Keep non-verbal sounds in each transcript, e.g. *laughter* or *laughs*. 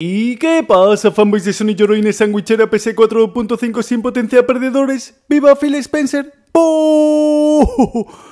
¿Y qué pasa, fanboys de Sony Yoroine Sandwichera PC 4.5 sin potencia perdedores? ¡Viva Phil Spencer!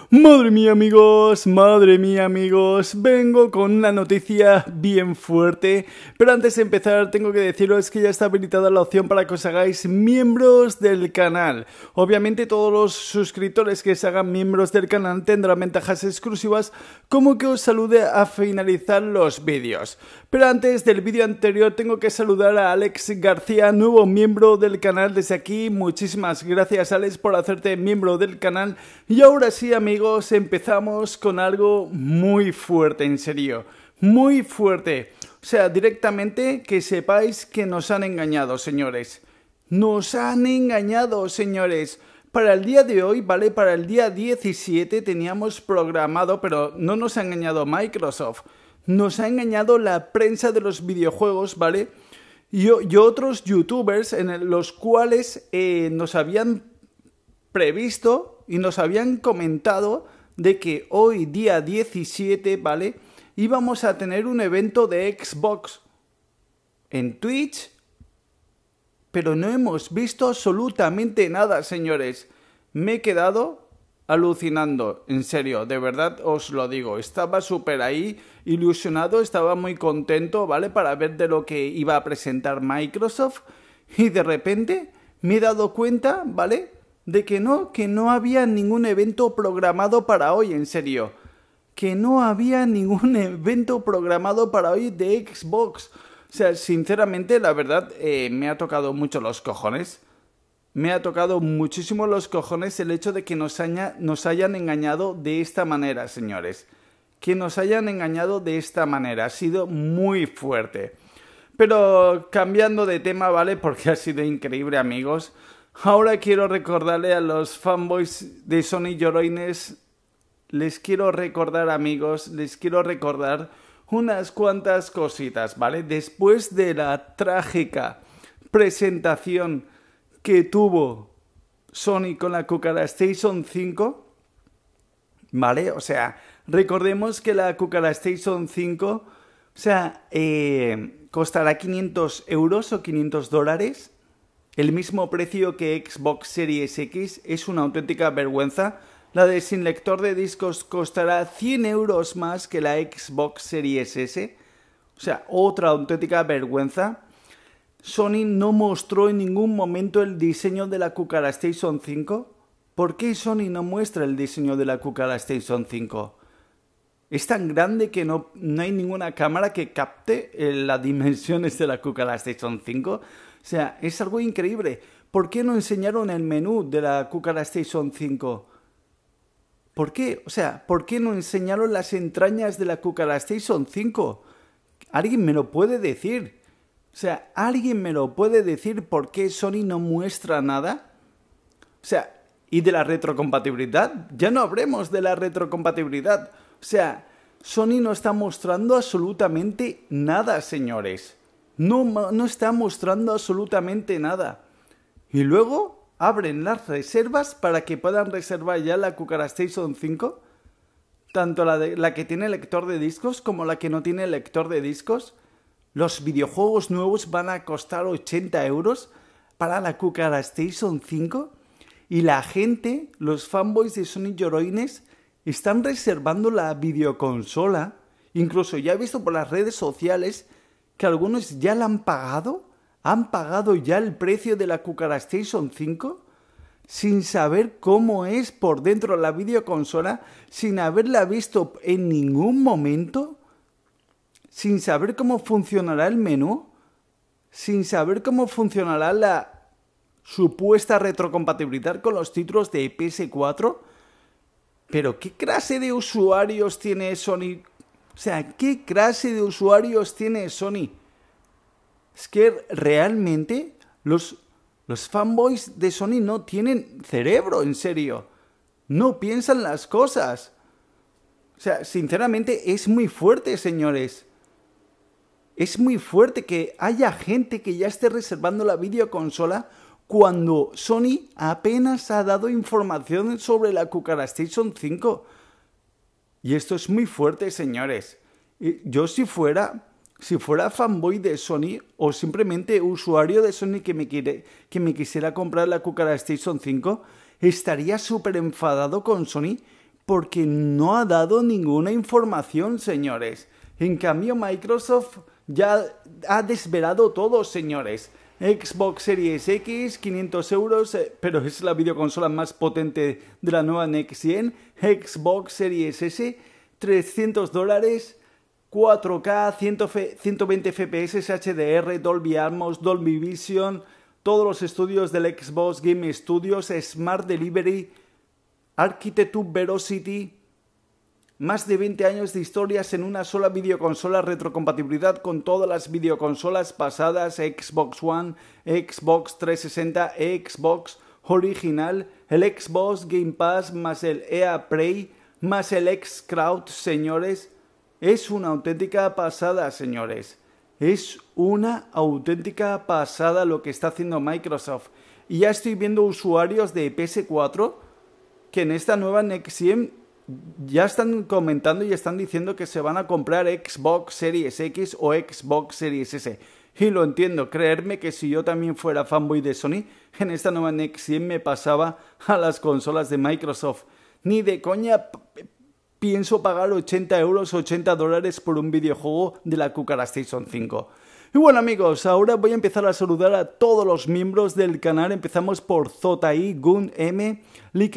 Madre mía amigos, madre mía amigos, vengo con una noticia bien fuerte, pero antes de empezar tengo que deciros que ya está habilitada la opción para que os hagáis miembros del canal. Obviamente todos los suscriptores que se hagan miembros del canal tendrán ventajas exclusivas como que os salude a finalizar los vídeos. Pero antes del vídeo anterior tengo que saludar a Alex García, nuevo miembro del canal desde aquí. Muchísimas gracias Alex por hacerte miembro del canal y ahora sí amigos amigos, empezamos con algo muy fuerte, en serio. Muy fuerte. O sea, directamente que sepáis que nos han engañado, señores. Nos han engañado, señores. Para el día de hoy, ¿vale? Para el día 17 teníamos programado, pero no nos ha engañado Microsoft. Nos ha engañado la prensa de los videojuegos, ¿vale? Y, otros youtubers en los cuales eh, nos habían previsto y nos habían comentado de que hoy día 17, ¿vale? Íbamos a tener un evento de Xbox en Twitch, pero no hemos visto absolutamente nada, señores. Me he quedado alucinando, en serio, de verdad os lo digo. Estaba súper ahí, ilusionado, estaba muy contento, ¿vale? Para ver de lo que iba a presentar Microsoft y de repente me he dado cuenta, ¿vale? de que no, que no había ningún evento programado para hoy, en serio. Que no había ningún *laughs* evento programado para hoy de Xbox. O sea, sinceramente, la verdad, eh, me ha tocado mucho los cojones. Me ha tocado muchísimo los cojones el hecho de que nos, nos hayan engañado de esta manera, señores. Que nos hayan engañado de esta manera. Ha sido muy fuerte. Pero cambiando de tema, ¿vale? Porque ha sido increíble, amigos. Ahora quiero recordarle a los fanboys de Sony Lloroines, les quiero recordar amigos, les quiero recordar unas cuantas cositas, ¿vale? Después de la trágica presentación que tuvo Sony con la Cucara Station 5, ¿vale? O sea, recordemos que la Cucara Station 5, o sea, eh, costará 500 euros o 500 dólares el mismo precio que Xbox Series X es una auténtica vergüenza. La de sin lector de discos costará 100 euros más que la Xbox Series S. O sea, otra auténtica vergüenza. Sony no mostró en ningún momento el diseño de la Cucara Station 5. ¿Por qué Sony no muestra el diseño de la Cucara Station 5? es tan grande que no, hay ninguna cámara que capte eh, las dimensiones de la Cuca Station 5. O sea, es algo increíble. ¿Por qué no enseñaron el menú de la Cuca Station 5? ¿Por qué? O sea, ¿por qué no enseñaron las entrañas de la Cuca Station 5? ¿Alguien me lo puede decir? O sea, ¿alguien me lo puede decir por qué Sony no muestra nada? O sea, ¿y de la retrocompatibilidad? Ya no hablemos de la retrocompatibilidad. O sea, Sony no está mostrando absolutamente nada, señores. No, está mostrando absolutamente nada. Y luego abren las reservas para que puedan reservar ya la Cucara Station 5. Tanto la, de, la que tiene lector de discos como la que no tiene lector de discos. Los videojuegos nuevos van a costar 80 euros para la Cucara Station 5. Y la gente, los fanboys de Sony Lloroines, están reservando la videoconsola. Incluso ya he visto por las redes sociales que algunos ya la han pagado. Han pagado ya el precio de la Cucara Station 5 sin saber cómo es por dentro la videoconsola, sin haberla visto en ningún momento, sin saber cómo funcionará el menú, sin saber cómo funcionará la supuesta retrocompatibilidad con los títulos de PS4 pero ¿qué clase de usuarios tiene Sony? O sea, ¿qué clase de usuarios tiene Sony? Es que realmente los, los fanboys de Sony no tienen cerebro, en serio. No piensan las cosas. O sea, sinceramente es muy fuerte, señores. Es muy fuerte que haya gente que ya esté reservando la videoconsola cuando Sony apenas ha dado información sobre la Cucara Station 5. Y esto es muy fuerte, señores. Yo si fuera, si fuera fanboy de Sony o simplemente usuario de Sony que me, que me quisiera comprar la Cucara Station 5, estaría súper enfadado con Sony porque no ha dado ninguna información, señores. En cambio, Microsoft ya ha desvelado todo, señores. Xbox Series X, 500 euros, eh, pero es la videoconsola más potente de la nueva Next Gen. Xbox Series S, 300 dólares, 4K, 120 FPS, HDR, Dolby Atmos, Dolby Vision, todos los estudios del Xbox Game Studios, Smart Delivery, Architecture Velocity. Más de 20 años de historias en una sola videoconsola, retrocompatibilidad con todas las videoconsolas pasadas, Xbox One, Xbox 360, Xbox original, el Xbox Game Pass más el EA Play más el XCrowd, señores. Es una auténtica pasada, señores. Es una auténtica pasada lo que está haciendo Microsoft. Y ya estoy viendo usuarios de PS4 que en esta nueva Next ya están comentando y están diciendo que se van a comprar Xbox Series X o Xbox Series S. Y lo entiendo, creerme que si yo también fuera fanboy de Sony, en esta nueva Next 100 me pasaba a las consolas de Microsoft. Ni de coña pienso pagar 80 euros, 80 dólares por un videojuego de la Cucara Station 5. Y bueno amigos, ahora voy a empezar a saludar a todos los miembros del canal. Empezamos por y Gun M,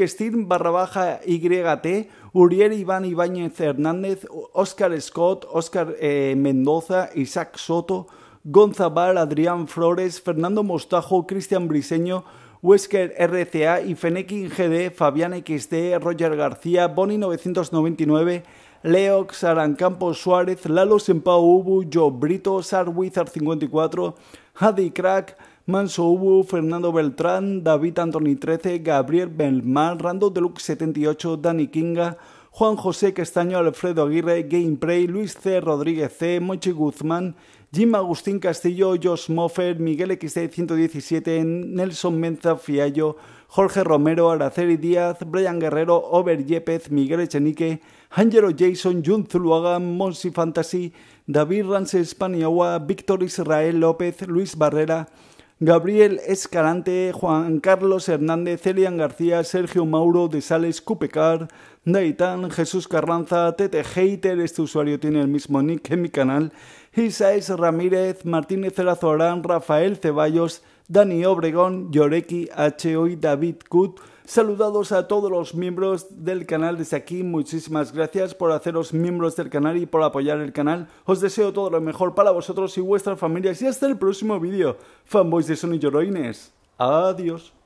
Steve barra baja YT, Uriel Iván Ibáñez Hernández, Oscar Scott, Oscar eh, Mendoza, Isaac Soto, Gonzabal, Adrián Flores, Fernando Mostajo, Cristian Briseño, Wesker RCA, y fenekin GD, Fabián XD, Roger García, Boni 999, Leox, Arancampo, Suárez, Lalo Sempao Ubu, Joe Brito, sarwizar 54 Hadi Crack, Manso Ubu, Fernando Beltrán, David Anthony 13, Gabriel Belmar, Rando Deluxe 78, Dani Kinga, Juan José Castaño, Alfredo Aguirre, Gameplay, Luis C. Rodríguez C., Mochi Guzmán, Jim Agustín Castillo, Josh Moffer, Miguel XT117, Nelson Menza Fiallo, Jorge Romero, Araceli Díaz, Brian Guerrero, Over Yepes, Miguel Echenique, Angelo Jason, Jun Zuluaga, Monsi Fantasy, David Rance Paniagua, Víctor Israel López, Luis Barrera, Gabriel Escalante, Juan Carlos Hernández, Elian García, Sergio Mauro de Sales, Cupecar, Nathan, Jesús Carranza, Tete Hater, este usuario tiene el mismo nick que mi canal, Isais Ramírez, Martínez Erazorán, Rafael Ceballos, Dani Obregón, Yoreki H.O. y David Kut. Saludados a todos los miembros del canal desde aquí, muchísimas gracias por haceros miembros del canal y por apoyar el canal. Os deseo todo lo mejor para vosotros y vuestras familias y hasta el próximo vídeo. Fanboys de Sony Lloroines. Adiós.